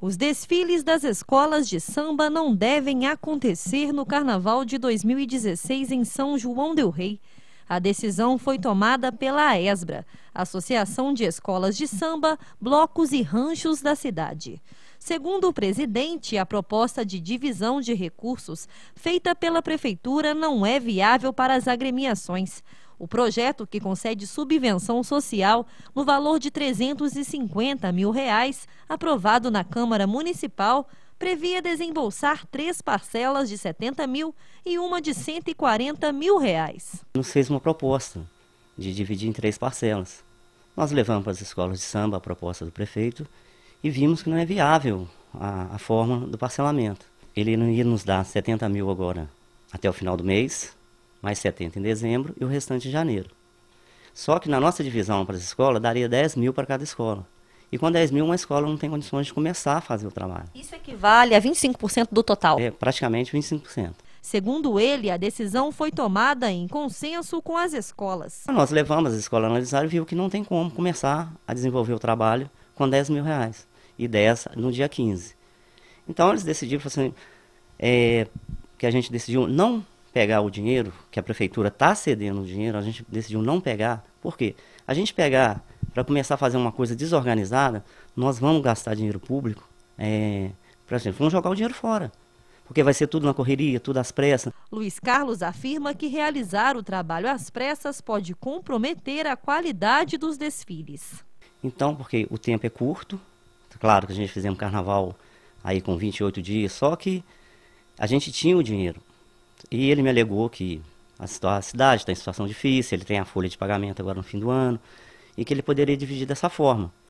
Os desfiles das escolas de samba não devem acontecer no Carnaval de 2016 em São João del Rei. A decisão foi tomada pela ESBRA, Associação de Escolas de Samba, Blocos e Ranchos da cidade. Segundo o presidente, a proposta de divisão de recursos feita pela prefeitura não é viável para as agremiações. O projeto, que concede subvenção social no valor de 350 mil reais, aprovado na Câmara Municipal, previa desembolsar três parcelas de 70 mil e uma de 140 mil reais. Nos fez uma proposta de dividir em três parcelas. Nós levamos para as escolas de samba a proposta do prefeito e vimos que não é viável a, a forma do parcelamento. Ele não ia nos dar 70 mil agora até o final do mês, mais 70 em dezembro e o restante em janeiro. Só que na nossa divisão para as escolas, daria 10 mil para cada escola. E com 10 mil, uma escola não tem condições de começar a fazer o trabalho. Isso equivale a 25% do total? É, praticamente 25%. Segundo ele, a decisão foi tomada em consenso com as escolas. Então, nós levamos as escolas a analisar e viu que não tem como começar a desenvolver o trabalho com 10 mil reais e 10 no dia 15. Então eles decidiram assim, é, que a gente decidiu não pegar o dinheiro, que a prefeitura está cedendo o dinheiro, a gente decidiu não pegar. Por quê? A gente pegar para começar a fazer uma coisa desorganizada, nós vamos gastar dinheiro público. É, por gente, vamos jogar o dinheiro fora porque vai ser tudo na correria, tudo às pressas. Luiz Carlos afirma que realizar o trabalho às pressas pode comprometer a qualidade dos desfiles. Então, porque o tempo é curto, claro que a gente fizemos carnaval aí com 28 dias, só que a gente tinha o dinheiro. E ele me alegou que a cidade está em situação difícil, ele tem a folha de pagamento agora no fim do ano, e que ele poderia dividir dessa forma.